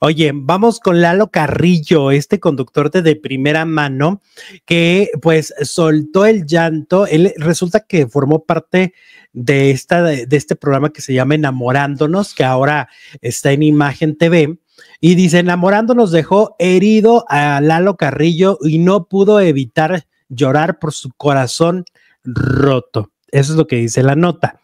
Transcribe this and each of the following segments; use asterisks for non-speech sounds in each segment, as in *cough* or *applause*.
Oye, vamos con Lalo Carrillo, este conductor de, primera mano, que pues soltó el llanto. Él resulta que formó parte de, esta, de este programa que se llama Enamorándonos, que ahora está en Imagen TV. Y dice, enamorándonos dejó herido a Lalo Carrillo y no pudo evitar llorar por su corazón roto. Eso es lo que dice la nota.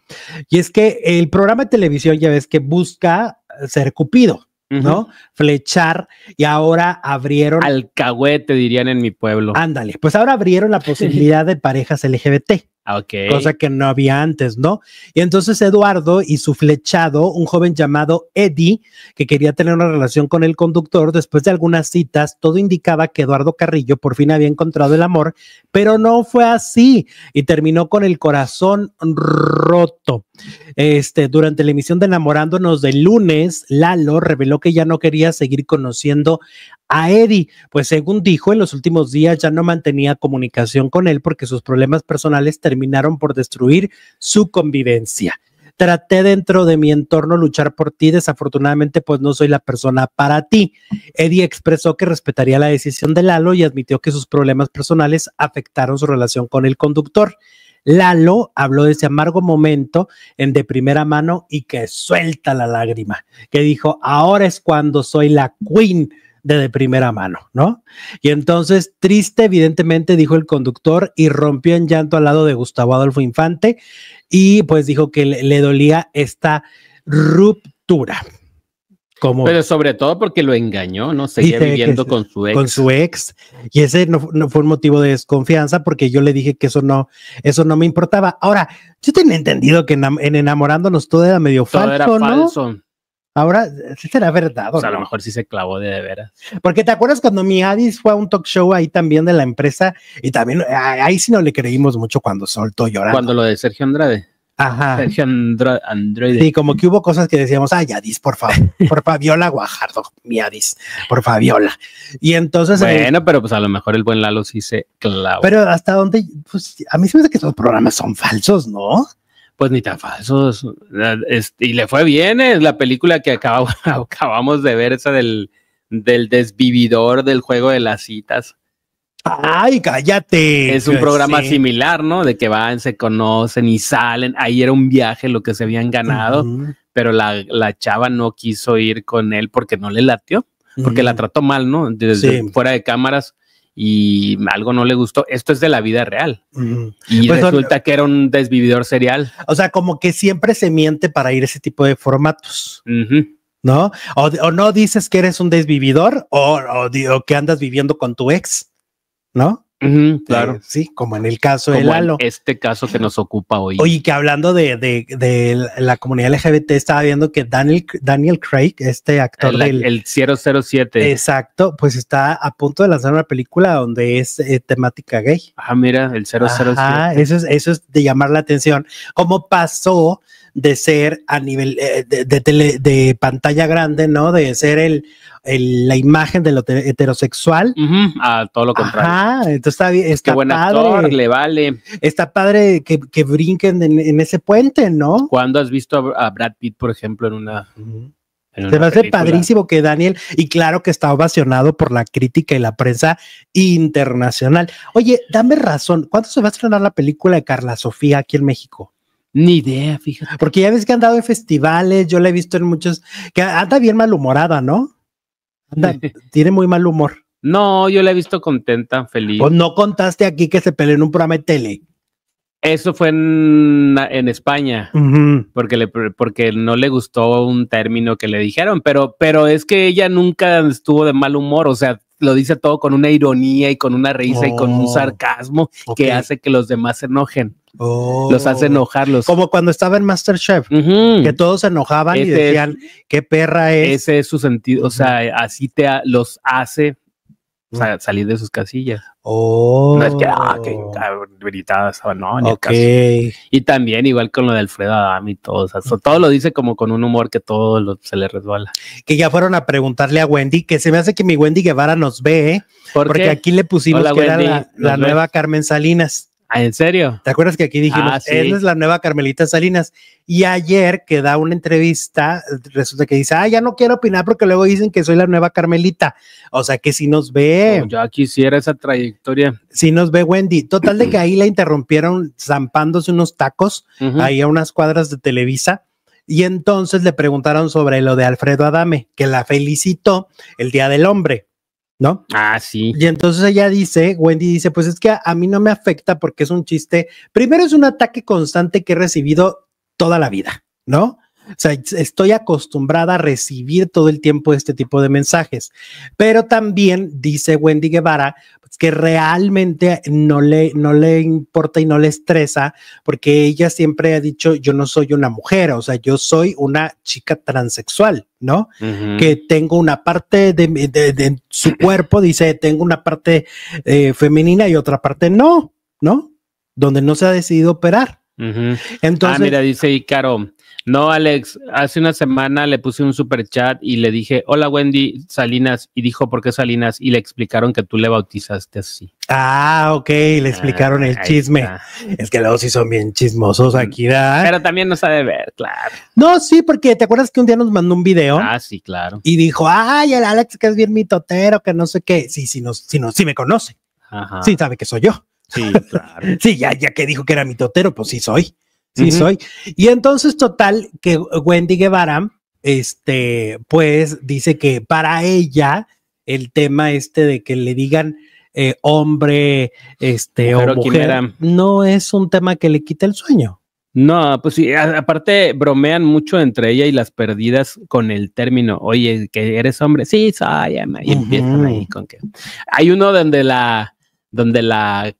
Y es que el programa de televisión ya ves que busca ser cupido, ¿no? Flechar y ahora abrieron. Alcahuete, dirían en mi pueblo. Ándale, pues ahora abrieron la *laughs* posibilidad de parejas LGBT. Ah, ok, Cosa que no había antes, ¿no? Y entonces Eduardo y su flechado, un joven llamado Eddie, que quería tener una relación con el conductor, después de algunas citas, todo indicaba que Eduardo Carrillo por fin había encontrado el amor, pero no fue así y terminó con el corazón roto. Este, durante la emisión de Enamorándonos del lunes, Lalo reveló que ya no quería seguir conociendo a Eddie, pues según dijo, en los últimos días ya no mantenía comunicación con él porque sus problemas personales terminaron por destruir su convivencia. Traté dentro de mi entorno luchar por ti, desafortunadamente pues no soy la persona para ti. Eddie expresó que respetaría la decisión de Lalo y admitió que sus problemas personales afectaron su relación con el conductor. Lalo habló de ese amargo momento en de primera mano y que suelta la lágrima, que dijo, ahora es cuando soy la queen de, de primera mano, ¿no? Y entonces, triste, evidentemente, dijo el conductor y rompió en llanto al lado de Gustavo Adolfo Infante y pues dijo que le, le dolía esta ruptura. Pero sobre todo porque lo engañó, ¿no? Seguía viviendo con su ex. Con su ex. Y ese no, fue un motivo de desconfianza porque yo le dije que eso no, eso no me importaba. Ahora, yo tenía entendido que en, enamorándonos todo era medio todo falso, ¿no? Ahora, sí será verdad. O, sea, a lo mejor sí se clavó de, veras. Porque te acuerdas cuando mi Adis fue a un talk show ahí también de la empresa y también ahí sí no le creímos mucho cuando soltó llorando. Cuando lo de Sergio Andrade. Ajá. Android. Sí, como que hubo cosas que decíamos, ay, Adis, por favor, *laughs* por Fabiola Guajardo, mi Adis, por Fabiola. Y entonces. Eh, bueno, pero pues a lo mejor el buen Lalo sí se clavó. Pero hasta dónde, pues a mí se me hace que estos programas son falsos, ¿no? Pues ni tan falsos. y le fue bien, es la película que acabamos, *laughs* acabamos de ver, esa del, del desvividor del juego de las citas. Ay, cállate. Es un programa similar, ¿no? De que van, se conocen y salen. Ahí era un viaje lo que se habían ganado, pero la, chava no quiso ir con él porque no le latió, porque la trató mal, ¿no? Desde fuera de cámaras y algo no le gustó. Esto es de la vida real. Y pues, resulta que era un desvividor serial. O sea, como que siempre se miente para ir a ese tipo de formatos. ¿No? O, no dices que eres un desvividor o que andas viviendo con tu ex. ¿no? Eh, claro. sí, como en el caso de Lalo. este caso que nos ocupa hoy. Oye, que hablando de, la comunidad LGBT, estaba viendo que Daniel, Daniel Craig, este actor el, del. El 007. Exacto, pues está a punto de lanzar una película donde es eh, temática gay. Ah, mira, el 007. Ah, eso es, eso es de llamar la atención. ¿Cómo pasó de ser a nivel eh, de, de, pantalla grande, ¿no? De ser el, la imagen de lo heterosexual. A todo lo contrario. Ah, entonces está, está Actor, le vale. Está padre que, brinquen en, ese puente, ¿no? Cuando has visto a, Brad Pitt, por ejemplo, en una... Se padrísimo que Daniel, y claro que está ovacionado por la crítica y la prensa internacional. Oye, dame razón, ¿cuándo se va a estrenar la película de Carla Sofía aquí en México? Ni idea, fíjate. Porque ya ves que ha andado en festivales, yo la he visto en muchos, que anda bien malhumorada, ¿no? Anda, *laughs* tiene muy mal humor. No, yo la he visto contenta, feliz. Pues no contaste aquí que se peleó en un programa de tele. Eso fue en, España, porque, le, porque no le gustó un término que le dijeron, pero, pero es que ella nunca estuvo de mal humor, o sea, lo dice todo con una ironía y con una risa y con un oh, sarcasmo que hace que los demás se enojen. Oh. Los hace enojarlos. Como cuando estaba en Masterchef, que todos se enojaban y decían, qué perra es. Ese es su sentido, o sea, así te los hace salir de sus casillas. Oh. No es que, ah, ah, gritadas, no, Y también igual con lo de Alfredo Adam y todo, o todo lo dice como con un humor que todo se le resbala. Que ya fueron a preguntarle a Wendy, que se me hace que mi Wendy Guevara nos ve, ¿eh? porque aquí le pusimos que era la nueva Carmen Salinas. Ah, ¿En serio? ¿Te acuerdas que aquí dijimos, ah, es la nueva Carmelita Salinas? Y ayer que da una entrevista, resulta que dice, ah, ya no quiero opinar porque luego dicen que soy la nueva Carmelita. O sea, que si nos ve. Oh, Yo quisiera esa trayectoria. Si nos ve Wendy. Total de que *clears throat* ahí la interrumpieron zampándose unos tacos, ahí a unas cuadras de Televisa. Y entonces le preguntaron sobre lo de Alfredo Adame, que la felicitó el Día del Hombre. ¿no? Ah, sí. Y entonces ella dice, Wendy dice, pues es que a, mí no me afecta porque es un chiste. Primero es un ataque constante que he recibido toda la vida, ¿no? O sea, estoy acostumbrada a recibir todo el tiempo este tipo de mensajes. Pero también dice Wendy Guevara pues, que realmente no le, no le importa y no le estresa porque ella siempre ha dicho, yo no soy una mujer, o sea, yo soy una chica transexual, ¿no? Que tengo una parte de, su cuerpo, dice, tengo una parte eh, femenina y otra parte no, ¿no? Donde no se ha decidido operar. Ah, Entonces, ah, mira, dice Icaro, no, Alex, hace una semana le puse un super chat y le dije, hola Wendy Salinas, y dijo, ¿por qué Salinas? Y le explicaron que tú le bautizaste así. Ah, ok, le explicaron el ah, chisme. Es que los sí son bien chismosos mm, aquí, ¿verdad? Pero también no sabe ver, claro. No, sí, porque te acuerdas que un día nos mandó un video. Ah, sí, claro. Y dijo, ay, el Alex que es bien totero, que no sé qué. Sí, sí, no, sí, no, sí me conoce. Ajá. Sí, sabe que soy yo. Sí, *laughs* claro. sí, ya, ya que dijo que era totero, pues sí soy sí soy. Y entonces, total, que Wendy Guevara, este, pues dice que para ella el tema este de que le digan eh, hombre, este, o mujer, no es un tema que le quite el sueño. No, pues sí, aparte bromean mucho entre ella y las perdidas con el término, oye, que eres hombre, sí, soy, y empiezan ahí con que... Hay uno donde la, donde la,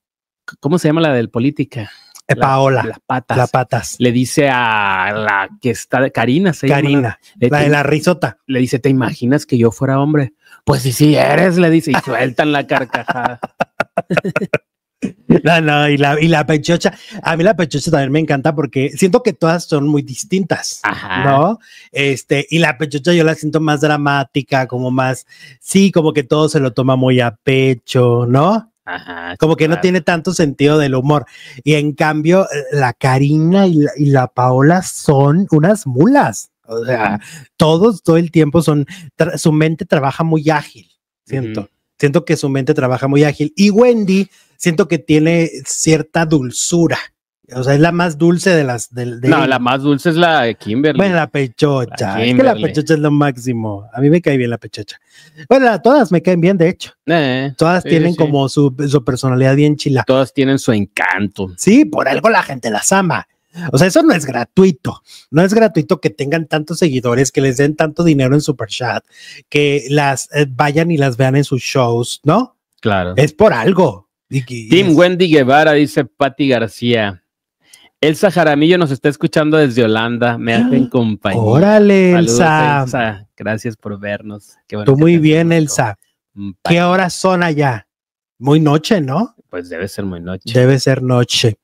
¿cómo se llama la del política? Eh, Paola. las patas. patas. Le dice a la que está, Karina, se Karina, la, de la risota. Le dice, ¿te imaginas que yo fuera hombre? Pues sí, sí eres, le dice, y *laughs* sueltan la carcajada. No, no, y la, y la pechocha, a mí la pechocha también me encanta porque siento que todas son muy distintas, ¿no? Este, y la pechocha yo la siento más dramática, como más, sí, como que todo se lo toma muy a pecho, ¿no? como que no tiene tanto sentido del humor. Y en cambio, la Karina y la, Paola son unas mulas. O sea, todos todo el tiempo son, su mente trabaja muy ágil, siento. Siento que su mente trabaja muy ágil. Y Wendy, siento que tiene cierta dulzura o sea, es la más dulce de las. del No, la más dulce es la de Kimberly. Bueno, la pechocha. es que la pechocha es lo máximo. A mí me cae bien la pechocha. Bueno, todas me caen bien, de hecho. Eh, todas tienen como su, su, personalidad bien chila. Todas tienen su encanto. Sí, por algo la gente las ama. O sea, eso no es gratuito. No es gratuito que tengan tantos seguidores, que les den tanto dinero en Super Chat, que las eh, vayan y las vean en sus shows, ¿no? Claro. Es por algo. Tim Wendy Guevara dice Patti García. Elsa Jaramillo nos está escuchando desde Holanda. Me ah, hacen compañía. Órale, Elsa. Gracias por vernos. Qué Tú muy bien, Elsa. ¿Qué horas son allá? Muy noche, ¿no? Pues debe ser muy noche. Debe ser noche.